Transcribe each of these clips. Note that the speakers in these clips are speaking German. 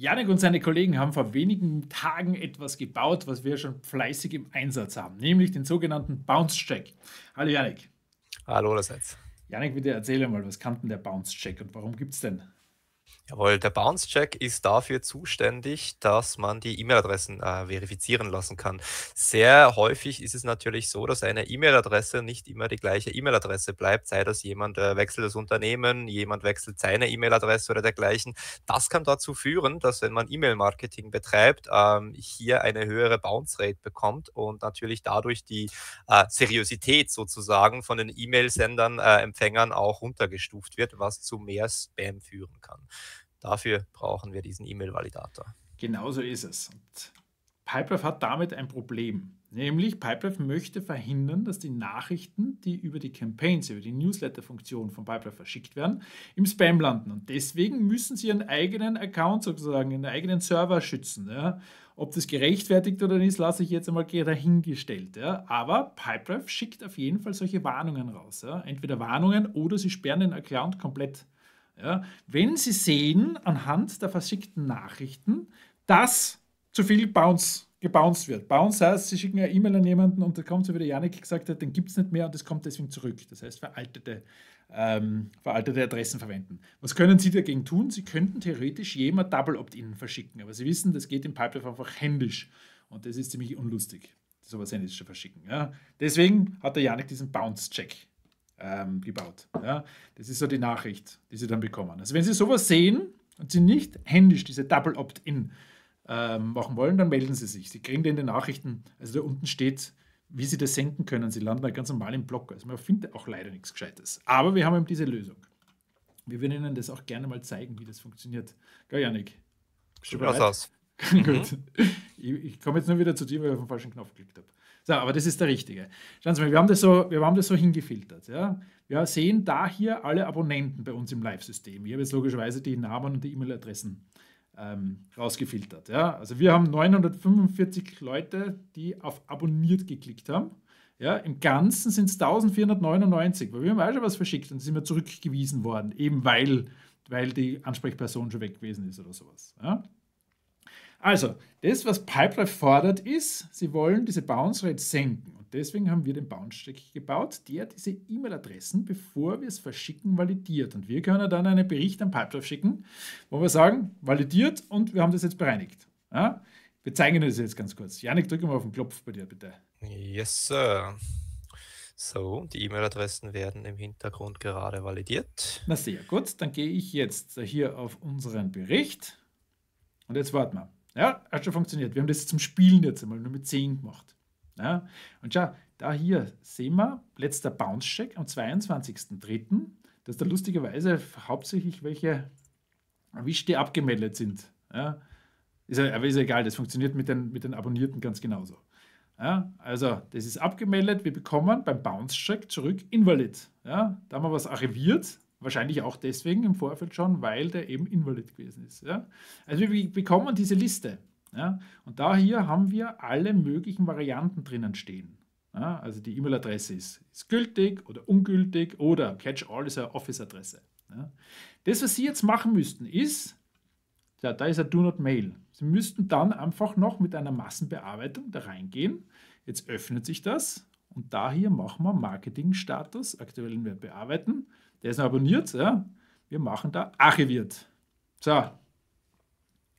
Janik und seine Kollegen haben vor wenigen Tagen etwas gebaut, was wir schon fleißig im Einsatz haben, nämlich den sogenannten Bounce-Check. Hallo Janik. Hallo allerseits. Janik, bitte erzähle mal, was kann denn der Bounce-Check und warum gibt es denn? Jawohl, der Bounce-Check ist dafür zuständig, dass man die E-Mail-Adressen äh, verifizieren lassen kann. Sehr häufig ist es natürlich so, dass eine E-Mail-Adresse nicht immer die gleiche E-Mail-Adresse bleibt, sei das jemand äh, wechselt das Unternehmen, jemand wechselt seine E-Mail-Adresse oder dergleichen. Das kann dazu führen, dass wenn man E-Mail-Marketing betreibt, ähm, hier eine höhere Bounce-Rate bekommt und natürlich dadurch die äh, Seriosität sozusagen von den E-Mail-Sendern, äh, Empfängern auch runtergestuft wird, was zu mehr Spam führen kann. Dafür brauchen wir diesen E-Mail-Validator. Genauso ist es. Und Pipedrive hat damit ein Problem. Nämlich Pipedrive möchte verhindern, dass die Nachrichten, die über die Campaigns, über die Newsletter-Funktion von Pipedrive verschickt werden, im Spam landen. Und deswegen müssen sie ihren eigenen Account sozusagen, ihren eigenen Server schützen. Ja. Ob das gerechtfertigt oder nicht, lasse ich jetzt einmal dahingestellt. Ja. Aber Pipedrive schickt auf jeden Fall solche Warnungen raus. Ja. Entweder Warnungen oder sie sperren den Account komplett. Ja, wenn Sie sehen anhand der verschickten Nachrichten, dass zu viel Bounce gebounced wird. Bounce heißt, Sie schicken eine E-Mail an jemanden und da kommt so, wie der Janik gesagt hat, den gibt es nicht mehr und das kommt deswegen zurück. Das heißt, veraltete, ähm, veraltete Adressen verwenden. Was können Sie dagegen tun? Sie könnten theoretisch jemand Double Opt-in verschicken, aber Sie wissen, das geht im Pipeline einfach händisch und das ist ziemlich unlustig, sowas händisch zu verschicken. Ja. Deswegen hat der Janik diesen Bounce-Check ähm, gebaut. Ja? Das ist so die Nachricht, die Sie dann bekommen. Also wenn Sie sowas sehen und Sie nicht händisch diese Double Opt-in ähm, machen wollen, dann melden Sie sich. Sie kriegen dann die Nachrichten, also da unten steht, wie Sie das senden können. Sie landen da ganz normal im Blog. Also man findet auch leider nichts Gescheites. Aber wir haben eben diese Lösung. Wir würden Ihnen das auch gerne mal zeigen, wie das funktioniert. Gell, Janik? Sieht das aus. Gut. Mhm. Ich, ich komme jetzt nur wieder zu dir, weil ich auf den falschen Knopf geklickt habe. So, aber das ist der richtige. Schauen Sie mal, wir haben das so, wir haben das so hingefiltert. Ja? Wir sehen da hier alle Abonnenten bei uns im Live-System. Ich habe jetzt logischerweise die Namen und die E-Mail-Adressen ähm, rausgefiltert. Ja? Also wir haben 945 Leute, die auf Abonniert geklickt haben. Ja, Im Ganzen sind es 1499, weil wir haben auch schon was verschickt und sind wir zurückgewiesen worden, eben weil, weil die Ansprechperson schon weg gewesen ist oder sowas. Ja? Also, das, was Pipelife fordert, ist, sie wollen diese Bounce Rate senken. Und deswegen haben wir den Bounce-Check gebaut, der diese E-Mail-Adressen, bevor wir es verschicken, validiert. Und wir können dann einen Bericht an Pipelife schicken, wo wir sagen, validiert und wir haben das jetzt bereinigt. Ja? Wir zeigen Ihnen das jetzt ganz kurz. Janik, drücke mal auf den Klopf bei dir, bitte. Yes, Sir. So, die E-Mail-Adressen werden im Hintergrund gerade validiert. Na sehr gut, dann gehe ich jetzt hier auf unseren Bericht. Und jetzt warten wir. Ja, hat schon funktioniert. Wir haben das zum Spielen jetzt einmal nur mit 10 gemacht. Ja, und schau, da hier sehen wir, letzter Bounce-Check am 22.03., dass da lustigerweise hauptsächlich welche erwischt, die abgemeldet sind. Ja, ist, aber ist egal, das funktioniert mit den, mit den Abonnierten ganz genauso. Ja, also, das ist abgemeldet. Wir bekommen beim Bounce-Check zurück invalid. Ja, da haben wir was archiviert. Wahrscheinlich auch deswegen im Vorfeld schon, weil der eben invalid gewesen ist. Ja? Also wir bekommen diese Liste. Ja? Und da hier haben wir alle möglichen Varianten drinnen stehen. Ja? Also die E-Mail-Adresse ist, ist, gültig oder ungültig oder Catch-all ist eine Office-Adresse. Das, was Sie jetzt machen müssten, ist, ja, da ist ein Do Not Mail. Sie müssten dann einfach noch mit einer Massenbearbeitung da reingehen. Jetzt öffnet sich das und da hier machen wir Marketingstatus, aktuellen Wert bearbeiten. Der ist abonniert. Ja. Wir machen da archiviert. So.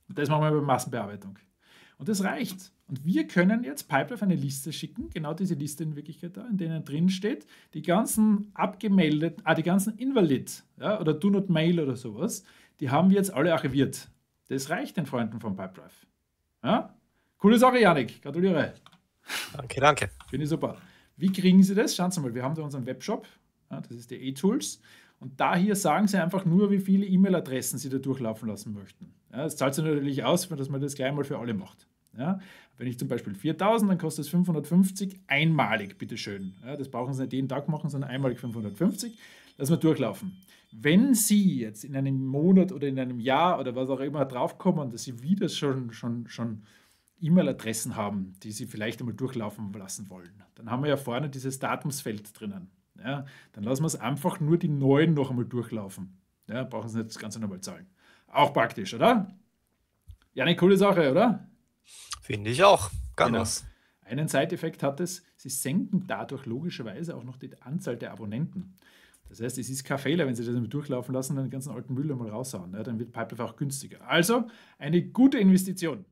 Und das machen wir bei Massenbearbeitung. Und das reicht. Und wir können jetzt Pipelife eine Liste schicken, genau diese Liste in Wirklichkeit da, in denen drin steht, die ganzen abgemeldet, ah, die ganzen Invalid ja, oder Do Not Mail oder sowas, die haben wir jetzt alle archiviert. Das reicht den Freunden von Pipelife. Ja? Coole Sache, Janik. Gratuliere. Danke, danke. Finde ich super. Wie kriegen Sie das? Schauen Sie mal, wir haben da unseren Webshop, ja, das ist der eTools. Und da hier sagen Sie einfach nur, wie viele E-Mail-Adressen Sie da durchlaufen lassen möchten. Ja, das zahlt sich natürlich aus, dass man das gleich mal für alle macht. Ja, wenn ich zum Beispiel 4000, dann kostet es 550 einmalig, bitteschön. Ja, das brauchen Sie nicht jeden Tag machen, sondern einmalig 550. Lassen wir durchlaufen. Wenn Sie jetzt in einem Monat oder in einem Jahr oder was auch immer draufkommen, dass Sie wieder schon, schon, schon E-Mail-Adressen haben, die Sie vielleicht einmal durchlaufen lassen wollen, dann haben wir ja vorne dieses Datumsfeld drinnen. Ja, dann lassen wir es einfach nur die neuen noch einmal durchlaufen. Ja, brauchen Sie nicht das Ganze nochmal zahlen. Auch praktisch, oder? Ja, eine coole Sache, oder? Finde ich auch. Kann genau. was. Einen Side-Effekt hat es, Sie senken dadurch logischerweise auch noch die Anzahl der Abonnenten. Das heißt, es ist kein Fehler, wenn Sie das einmal durchlaufen lassen und den ganzen alten Müll einmal raushauen. Ja, dann wird Pipedrive auch günstiger. Also eine gute Investition.